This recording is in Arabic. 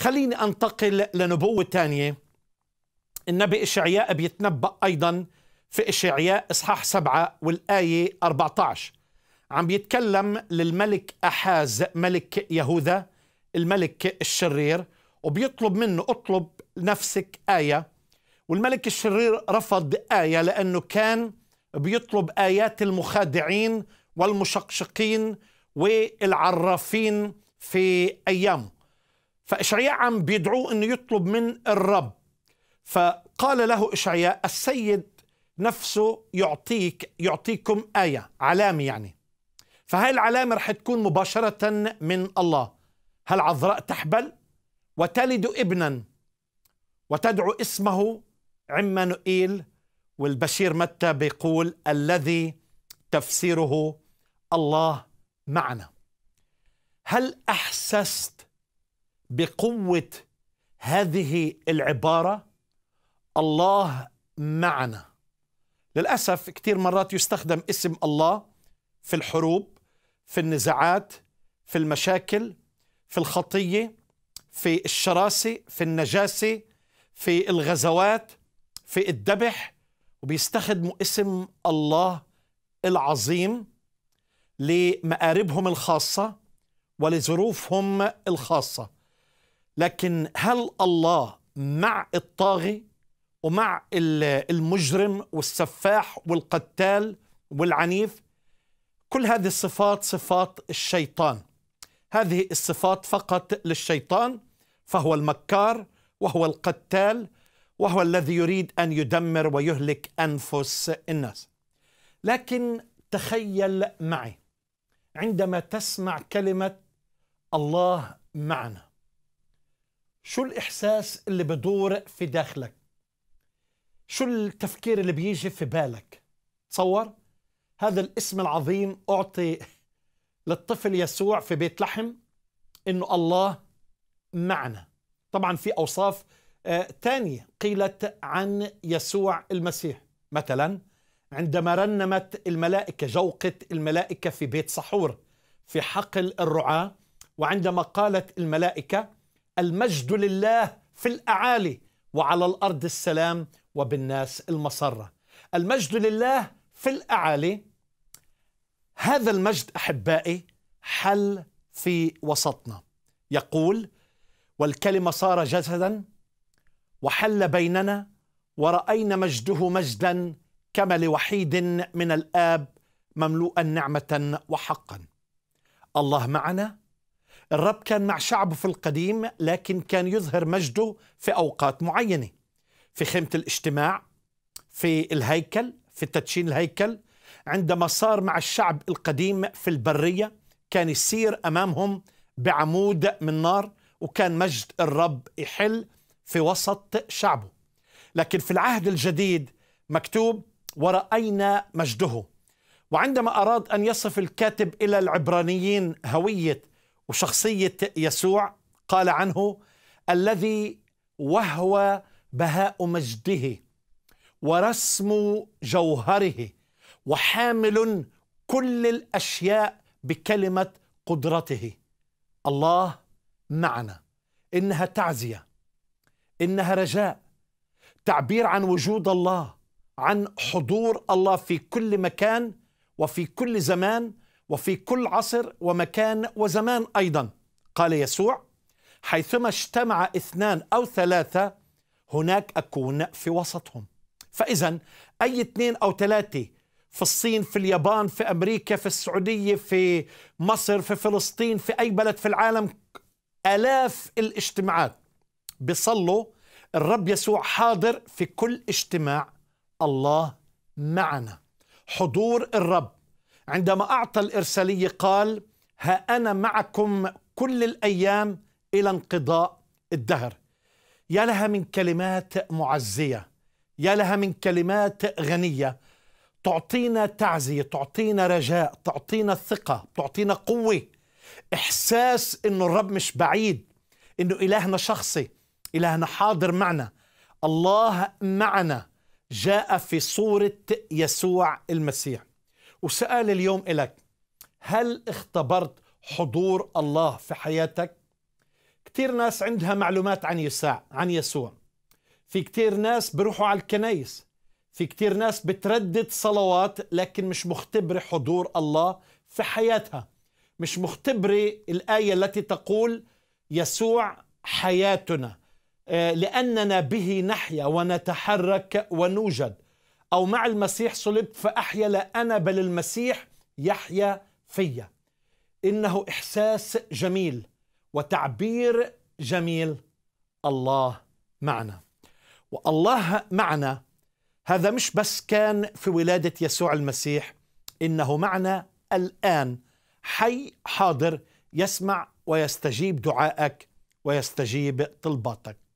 خليني أنتقل لنبوة ثانية النبي إشعياء بيتنبأ أيضا في إشعياء إصحاح سبعة والآية 14 عم بيتكلم للملك أحاز ملك يهوذا الملك الشرير وبيطلب منه اطلب نفسك آية والملك الشرير رفض آية لأنه كان بيطلب آيات المخادعين والمشقشقين والعرافين في أيامه فإشعياء عم بيدعوه أنه يطلب من الرب فقال له إشعياء السيد نفسه يعطيك يعطيكم آية علامة يعني فهاي العلامة رح تكون مباشرة من الله هل عذراء تحبل وتلد ابنا وتدعو اسمه عمانوئيل والبشير متى بيقول الذي تفسيره الله معنا هل أحسست بقوه هذه العباره الله معنا للاسف كثير مرات يستخدم اسم الله في الحروب في النزاعات في المشاكل في الخطيه في الشراسه في النجاسه في الغزوات في الذبح وبيستخدموا اسم الله العظيم لمآربهم الخاصة ولظروفهم الخاصة لكن هل الله مع الطاغي ومع المجرم والسفاح والقتال والعنيف كل هذه الصفات صفات الشيطان هذه الصفات فقط للشيطان فهو المكار وهو القتال وهو الذي يريد ان يدمر ويهلك انفس الناس لكن تخيل معي عندما تسمع كلمه الله معنا شو الإحساس اللي بدور في داخلك شو التفكير اللي بيجي في بالك تصور هذا الاسم العظيم أعطي للطفل يسوع في بيت لحم إنه الله معنا طبعا في أوصاف ثانية آه، قيلت عن يسوع المسيح مثلا عندما رنمت الملائكة جوقة الملائكة في بيت سحور في حقل الرعاة وعندما قالت الملائكة المجد لله في الأعالي وعلى الأرض السلام وبالناس المسرة المجد لله في الأعالي هذا المجد أحبائي حل في وسطنا يقول والكلمة صار جسدا وحل بيننا ورأينا مجده مجدا كما لوحيد من الآب مملوءا نعمة وحقا الله معنا الرب كان مع شعبه في القديم لكن كان يظهر مجده في أوقات معينة في خيمة الاجتماع في الهيكل في تدشين الهيكل عندما صار مع الشعب القديم في البرية كان يسير أمامهم بعمود من نار وكان مجد الرب يحل في وسط شعبه لكن في العهد الجديد مكتوب ورأينا مجده وعندما أراد أن يصف الكاتب إلى العبرانيين هوية وشخصية يسوع قال عنه الذي وهو بهاء مجده ورسم جوهره وحامل كل الاشياء بكلمه قدرته الله معنا انها تعزيه انها رجاء تعبير عن وجود الله عن حضور الله في كل مكان وفي كل زمان وفي كل عصر ومكان وزمان ايضا قال يسوع حيثما اجتمع اثنان او ثلاثه هناك اكون في وسطهم فاذا اي اثنين او ثلاثه في الصين في اليابان في امريكا في السعوديه في مصر في فلسطين في اي بلد في العالم الاف الاجتماعات بيصلوا الرب يسوع حاضر في كل اجتماع الله معنا حضور الرب عندما أعطى الإرسالية قال ها أنا معكم كل الأيام إلى انقضاء الدهر يا لها من كلمات معزية يا لها من كلمات غنية تعطينا تعزية تعطينا رجاء تعطينا ثقة تعطينا قوة إحساس إنه الرب مش بعيد إنه إلهنا شخصي إلهنا حاضر معنا الله معنا جاء في صورة يسوع المسيح وسأل اليوم إلك هل اختبرت حضور الله في حياتك؟ كثير ناس عندها معلومات عن يسوع عن يسوع في كثير ناس بروحوا على الكنايس في كثير ناس بتردد صلوات لكن مش مختبرة حضور الله في حياتها مش مختبرة الآية التي تقول يسوع حياتنا آه، لأننا به نحيا ونتحرك ونوجد أو مع المسيح صلبت فأحيا لا أنا بل المسيح يحيا فيا إنه إحساس جميل وتعبير جميل الله معنا والله معنا هذا مش بس كان في ولادة يسوع المسيح إنه معنا الآن حي حاضر يسمع ويستجيب دعائك ويستجيب طلباتك